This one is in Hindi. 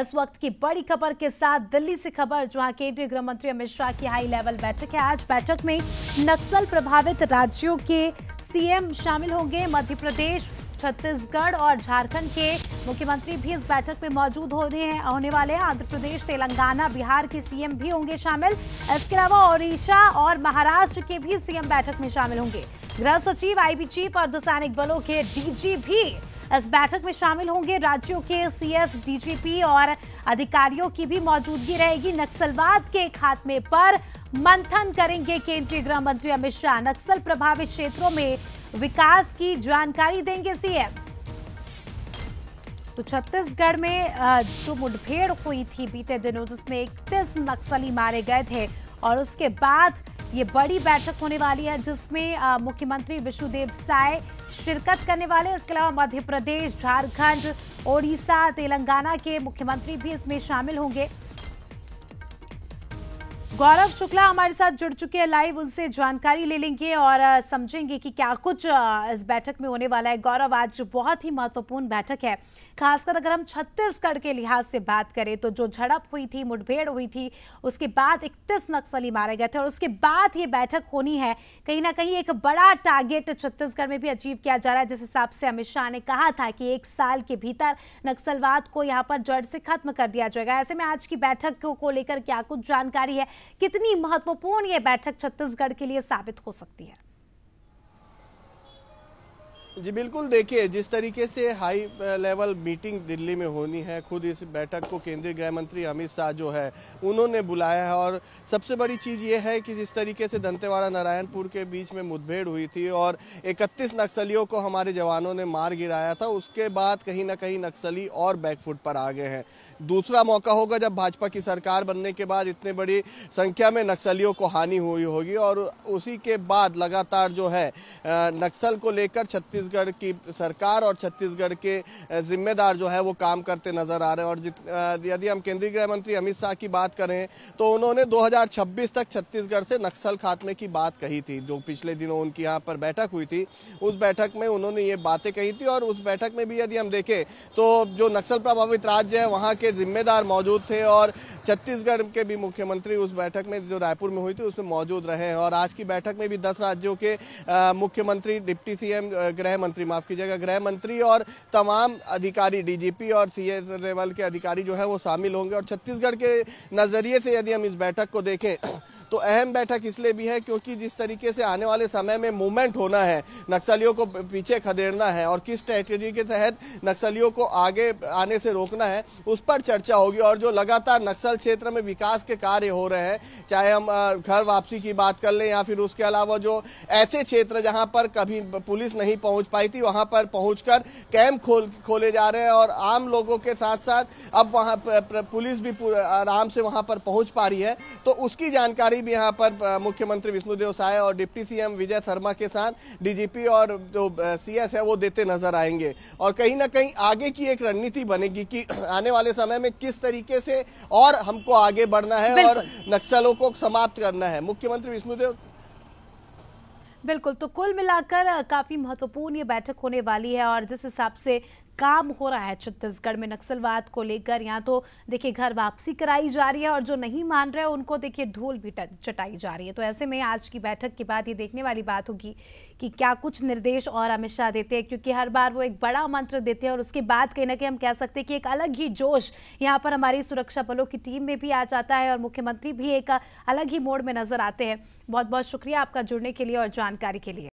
इस वक्त की बड़ी खबर के साथ दिल्ली से खबर जहां केंद्रीय गृह मंत्री अमित शाह की हाई लेवल बैठक है आज बैठक में नक्सल प्रभावित राज्यों के सीएम शामिल होंगे मध्य प्रदेश छत्तीसगढ़ और झारखंड के मुख्यमंत्री भी इस बैठक में मौजूद हो रहे हैं होने वाले हैं आंध्र प्रदेश तेलंगाना बिहार के सीएम भी होंगे शामिल इसके अलावा ओडिशा और महाराष्ट्र के भी सीएम बैठक में शामिल होंगे गृह सचिव आईबी चीफ और दसैनिक बलों के डीजी भी इस बैठक में शामिल होंगे राज्यों के सीएस डीजीपी और अधिकारियों की भी मौजूदगी रहेगी नक्सलवाद के खात्मे पर मंथन करेंगे केंद्रीय गृह मंत्री अमित शाह नक्सल प्रभावित क्षेत्रों में विकास की जानकारी देंगे सीएम तो छत्तीसगढ़ में जो मुठभेड़ हुई थी बीते दिनों जिसमें इकतीस नक्सली मारे गए थे और उसके बाद ये बड़ी बैठक होने वाली है जिसमें मुख्यमंत्री विष्णुदेव साय शिरकत करने वाले इसके अलावा मध्य प्रदेश झारखंड ओडिशा तेलंगाना के मुख्यमंत्री भी इसमें शामिल होंगे गौरव शुक्ला हमारे साथ जुड़ चुके हैं लाइव उनसे जानकारी ले लेंगे और समझेंगे कि क्या कुछ इस बैठक में होने वाला है गौरव आज बहुत ही महत्वपूर्ण बैठक है खासकर अगर हम छत्तीसगढ़ के लिहाज से बात करें तो जो झड़प हुई थी मुठभेड़ हुई थी उसके बाद इकतीस नक्सली मारे गए थे और उसके बाद ये बैठक होनी है कहीं ना कहीं एक बड़ा टारगेट छत्तीसगढ़ में भी अचीव किया जा रहा है जिस हिसाब से अमित शाह ने कहा था कि एक साल के भीतर नक्सलवाद को यहाँ पर जड़ से खत्म कर दिया जाएगा ऐसे में आज की बैठक को लेकर क्या कुछ जानकारी है कितनी महत्वपूर्ण ये बैठक छत्तीसगढ़ के लिए साबित हो सकती है जी बिल्कुल देखिए जिस तरीके से हाई लेवल मीटिंग दिल्ली में होनी है खुद इस बैठक को केंद्रीय गृह मंत्री अमित शाह जो है उन्होंने बुलाया है और सबसे बड़ी चीज़ ये है कि जिस तरीके से दंतेवाड़ा नारायणपुर के बीच में मुठभेड़ हुई थी और 31 नक्सलियों को हमारे जवानों ने मार गिराया था उसके बाद कहीं ना कहीं नक्सली और बैकफुट पर आ गए हैं दूसरा मौका होगा जब भाजपा की सरकार बनने के बाद इतने बड़ी संख्या में नक्सलियों को हानि हुई होगी और उसी के बाद लगातार जो है uh, नक्सल को लेकर छत्तीस छत्तीसगढ़ की सरकार और छत्तीसगढ़ के जिम्मेदार जो है वो काम करते नजर आ रहे हैं और यदि हम केंद्रीय गृह मंत्री अमित शाह की बात करें तो उन्होंने 2026 तक छत्तीसगढ़ से नक्सल खात्मे की बात कही थी जो पिछले दिनों उनकी यहाँ पर बैठक हुई थी उस बैठक में उन्होंने ये बातें कही थी और उस बैठक में भी यदि हम देखें तो जो नक्सल प्रभावित राज्य है वहाँ के जिम्मेदार मौजूद थे और छत्तीसगढ़ के भी मुख्यमंत्री उस बैठक में जो रायपुर में हुई थी उसमें मौजूद रहे हैं और आज की बैठक में भी दस राज्यों के मुख्यमंत्री डिप्टी सीएम गृह मंत्री माफ कीजिएगा गृह मंत्री और तमाम अधिकारी डीजीपी और सी लेवल के अधिकारी जो है वो शामिल होंगे और छत्तीसगढ़ के नज़रिए से यदि हम इस बैठक को देखें तो अहम बैठक इसलिए भी है क्योंकि जिस तरीके से आने वाले समय में मूवमेंट होना है नक्सलियों को पीछे खदेड़ना है और किस स्ट्रेटेजी के तहत नक्सलियों को आगे आने से रोकना है उस पर चर्चा होगी और जो लगातार नक्सल अस्पताल क्षेत्र में विकास के कार्य हो रहे हैं चाहे हम घर वापसी की बात कर लें या फिर उसके अलावा जो ऐसे क्षेत्र जहां पर कभी पुलिस नहीं पहुंच पाई थी वहां पर पहुंचकर कैंप खोल खोले जा रहे हैं और आम लोगों के साथ साथ अब वहां पुलिस भी आराम से वहां पर पहुंच पा रही है तो उसकी जानकारी भी यहाँ पर मुख्यमंत्री विष्णुदेव साय और डिप्टी सीएम विजय शर्मा के साथ डीजीपी और जो सी है वो देते नजर आएंगे और कहीं ना कहीं आगे की एक रणनीति बनेगी कि आने वाले समय में किस तरीके से और हमको आगे बढ़ना है और नक्सलों को समाप्त करना है मुख्यमंत्री विष्णुदेव बिल्कुल तो कुल मिलाकर काफ़ी महत्वपूर्ण ये बैठक होने वाली है और जिस हिसाब से काम हो रहा है छत्तीसगढ़ में नक्सलवाद को लेकर यहाँ तो देखिए घर वापसी कराई जा रही है और जो नहीं मान रहे उनको देखिए ढोल भी चटाई जा रही है तो ऐसे में आज की बैठक के बाद ये देखने वाली बात होगी कि क्या कुछ निर्देश और अमित शाह देते हैं क्योंकि हर बार वो एक बड़ा मंत्र देते हैं और उसके बाद कहीं ना कहीं हम कह सकते हैं कि एक अलग ही जोश यहाँ पर हमारी सुरक्षा बलों की टीम में भी आ जाता है और मुख्यमंत्री भी एक अलग ही मोड में नजर आते हैं बहुत बहुत शुक्रिया आपका जुड़ने के लिए और जानकारी के लिए